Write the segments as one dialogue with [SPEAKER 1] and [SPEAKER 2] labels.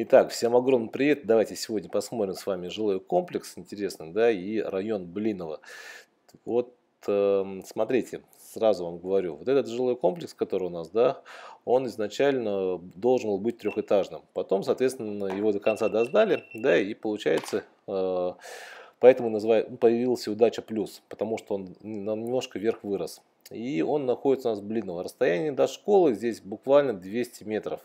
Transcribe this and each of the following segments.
[SPEAKER 1] Итак, всем огромный привет. Давайте сегодня посмотрим с вами жилой комплекс, интересно, да, и район Блинова. Вот, э, смотрите, сразу вам говорю, вот этот жилой комплекс, который у нас, да, он изначально должен был быть трехэтажным. Потом, соответственно, его до конца доздали, да, и получается... Э, Поэтому называю, появился удача плюс, потому что он немножко вверх вырос. И он находится у нас в Блинного. Расстояние до школы здесь буквально 200 метров.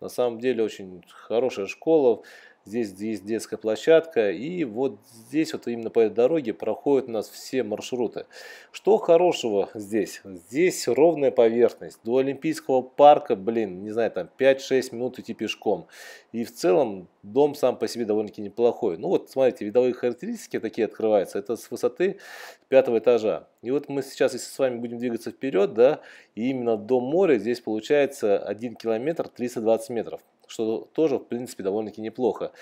[SPEAKER 1] На самом деле очень хорошая школа. Здесь есть детская площадка, и вот здесь, вот именно по этой дороге проходят у нас все маршруты. Что хорошего здесь? Здесь ровная поверхность. До Олимпийского парка, блин, не знаю, там 5-6 минут идти пешком. И в целом дом сам по себе довольно-таки неплохой. Ну вот, смотрите, видовые характеристики такие открываются. Это с высоты пятого этажа. И вот мы сейчас, если с вами будем двигаться вперед, да, и именно до моря здесь получается 1 километр 320 метров что тоже, в принципе, довольно-таки неплохо.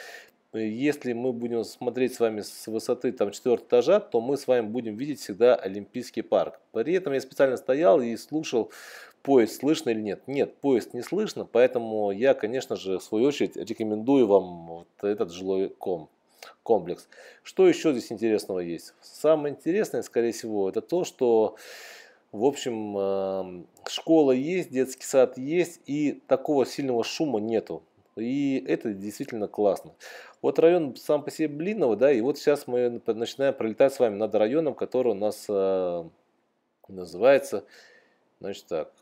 [SPEAKER 1] Если мы будем смотреть с вами с высоты там, 4 этажа, то мы с вами будем видеть всегда Олимпийский парк. При этом я специально стоял и слушал, поезд слышно или нет. Нет, поезд не слышно, поэтому я, конечно же, в свою очередь рекомендую вам вот этот жилой ком комплекс. Что еще здесь интересного есть? Самое интересное, скорее всего, это то, что в общем, эм, школа есть, детский сад есть, и такого сильного шума нету. И это действительно классно. Вот район сам по себе блинного, да, и вот сейчас мы начинаем пролетать с вами над районом, который у нас э, называется, значит так,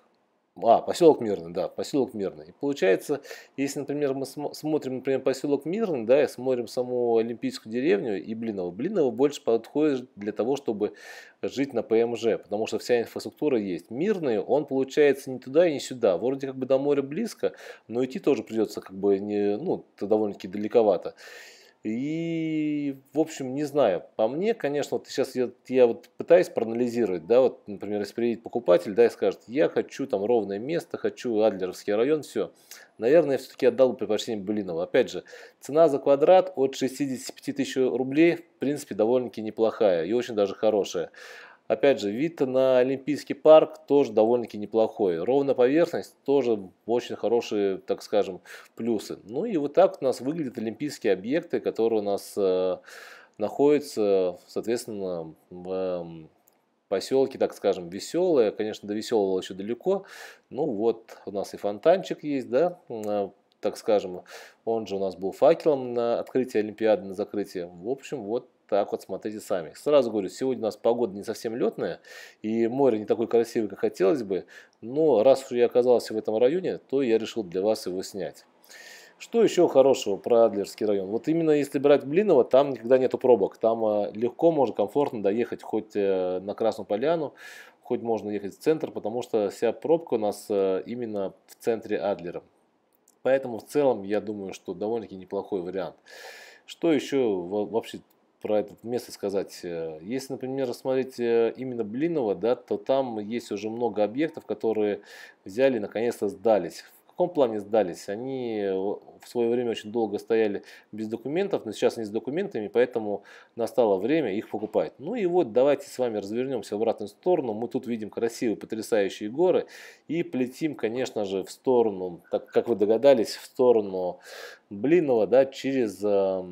[SPEAKER 1] а, поселок Мирный, да, поселок Мирный. И получается, если, например, мы смотрим, например, поселок Мирный, да, и смотрим саму Олимпийскую деревню и Блиново. Блиново больше подходит для того, чтобы жить на ПМЖ, потому что вся инфраструктура есть. Мирный, он получается не туда и не сюда. Вроде как бы до моря близко, но идти тоже придется как бы не, ну, довольно-таки далековато. И, в общем, не знаю. По мне, конечно, вот сейчас я, я вот пытаюсь проанализировать, да, вот, например, если приедет покупатель, да, и скажет, я хочу там ровное место, хочу Адлеровский район, все. Наверное, я все-таки отдал бы предпочтение Былинова. Опять же, цена за квадрат от 65 тысяч рублей, в принципе, довольно-таки неплохая и очень даже хорошая. Опять же, вид на Олимпийский парк тоже довольно-таки неплохой. Ровная поверхность тоже очень хорошие, так скажем, плюсы. Ну и вот так у нас выглядят олимпийские объекты, которые у нас э, находятся, соответственно, в эм, поселке, так скажем, веселое. Конечно, до веселого еще далеко. Ну вот у нас и фонтанчик есть, да, э, так скажем. Он же у нас был факелом на открытие Олимпиады, на закрытие. В общем, вот так вот, смотрите сами. Сразу говорю, сегодня у нас погода не совсем летная, и море не такое красивое, как хотелось бы, но раз уж я оказался в этом районе, то я решил для вас его снять. Что еще хорошего про Адлерский район? Вот именно если брать Блиново, там никогда нету пробок. Там э, легко можно, комфортно доехать хоть э, на Красную Поляну, хоть можно ехать в центр, потому что вся пробка у нас э, именно в центре Адлера. Поэтому в целом я думаю, что довольно-таки неплохой вариант. Что еще вообще про это место сказать. Э, если, например, рассмотреть э, именно Блинова, да, то там есть уже много объектов, которые взяли наконец-то сдались каком плане сдались? Они в свое время очень долго стояли без документов, но сейчас они с документами, поэтому настало время их покупать. Ну и вот давайте с вами развернемся в обратную сторону. Мы тут видим красивые, потрясающие горы и плетим, конечно же, в сторону, так как вы догадались, в сторону Блинова, да, через э,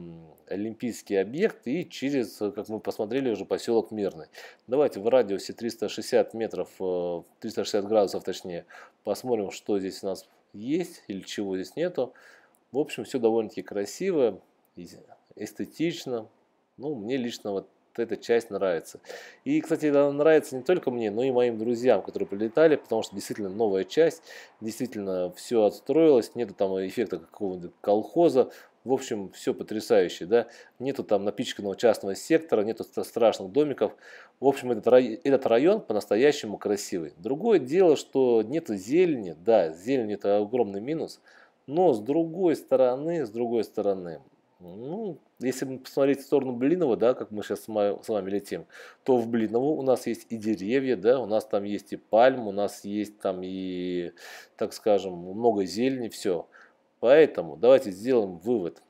[SPEAKER 1] Олимпийский объект и через, как мы посмотрели, уже поселок Мирный. Давайте в радиусе 360 метров, э, 360 градусов точнее, посмотрим, что здесь у нас есть или чего здесь нету. В общем, все довольно-таки красиво, эстетично. Ну, мне лично вот эта часть нравится. И, кстати, она нравится не только мне, но и моим друзьям, которые прилетали, потому что действительно новая часть, действительно все отстроилось, нету там эффекта какого-нибудь колхоза, в общем, все потрясающе, да. Нету там напичканного частного сектора, нету страшных домиков. В общем, этот, рай, этот район по-настоящему красивый. Другое дело, что нету зелени, да, зелень это огромный минус, но с другой стороны, с другой стороны, ну, если мы посмотреть в сторону Блинова, да, как мы сейчас с вами летим, то в Блиново у нас есть и деревья, да, у нас там есть и пальм, у нас есть там и, так скажем, много зелени, все. Поэтому давайте сделаем вывод.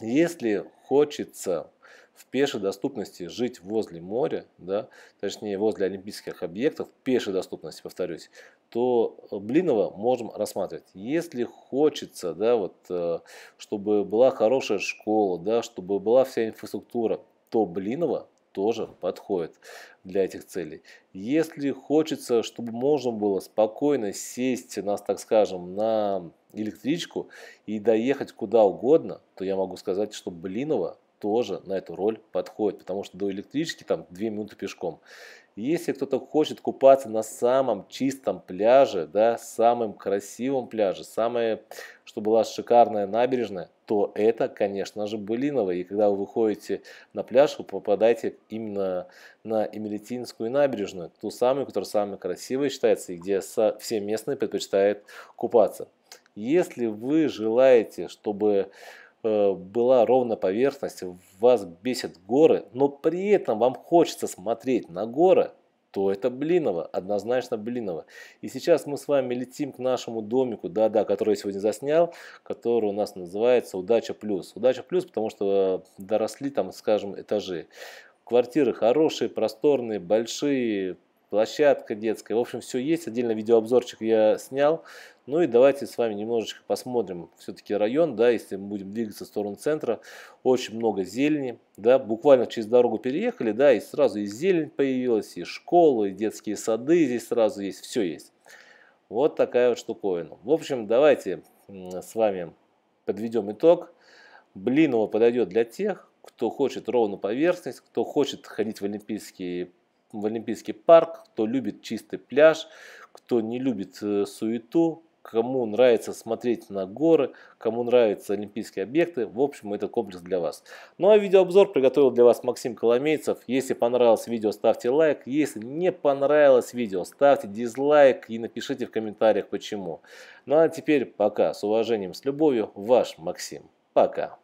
[SPEAKER 1] Если хочется в пешей доступности жить возле моря, да, точнее возле олимпийских объектов, в пешей доступности, повторюсь, то э, Блинова можем рассматривать. Если хочется, да, вот, э, чтобы была хорошая школа, да, чтобы была вся инфраструктура, то Блинова тоже подходит для этих целей. Если хочется, чтобы можно было спокойно сесть, нас так скажем, на электричку и доехать куда угодно, то я могу сказать, что Блинова тоже на эту роль подходит, потому что до электрички там 2 минуты пешком. Если кто-то хочет купаться на самом чистом пляже, да, самым красивом пляже, самое, что была шикарная набережная, то это, конечно же, Былиново. И когда вы выходите на пляж, вы попадаете именно на Эмилетинскую набережную, ту самую, которая самая красивая считается, и где все местные предпочитают купаться. Если вы желаете, чтобы Э, была ровно поверхность, вас бесит горы, но при этом вам хочется смотреть на горы, то это Блинова, однозначно Блинова. И сейчас мы с вами летим к нашему домику, да-да, который я сегодня заснял, который у нас называется «Удача плюс». «Удача плюс», потому что доросли там, скажем, этажи. Квартиры хорошие, просторные, большие, площадка детская. В общем, все есть. Отдельно видеообзорчик я снял. Ну и давайте с вами немножечко посмотрим все-таки район, да, если мы будем двигаться в сторону центра, очень много зелени, да, буквально через дорогу переехали, да, и сразу и зелень появилась, и школы, и детские сады здесь сразу есть, все есть. Вот такая вот штуковина. В общем, давайте с вами подведем итог. Блинова подойдет для тех, кто хочет ровную поверхность, кто хочет ходить в Олимпийский, в Олимпийский парк, кто любит чистый пляж, кто не любит э, суету, кому нравится смотреть на горы, кому нравятся олимпийские объекты, в общем, это комплекс для вас. Ну а видеообзор приготовил для вас Максим Коломейцев. Если понравилось видео, ставьте лайк. Если не понравилось видео, ставьте дизлайк и напишите в комментариях почему. Ну а теперь пока. С уважением, с любовью, ваш Максим. Пока.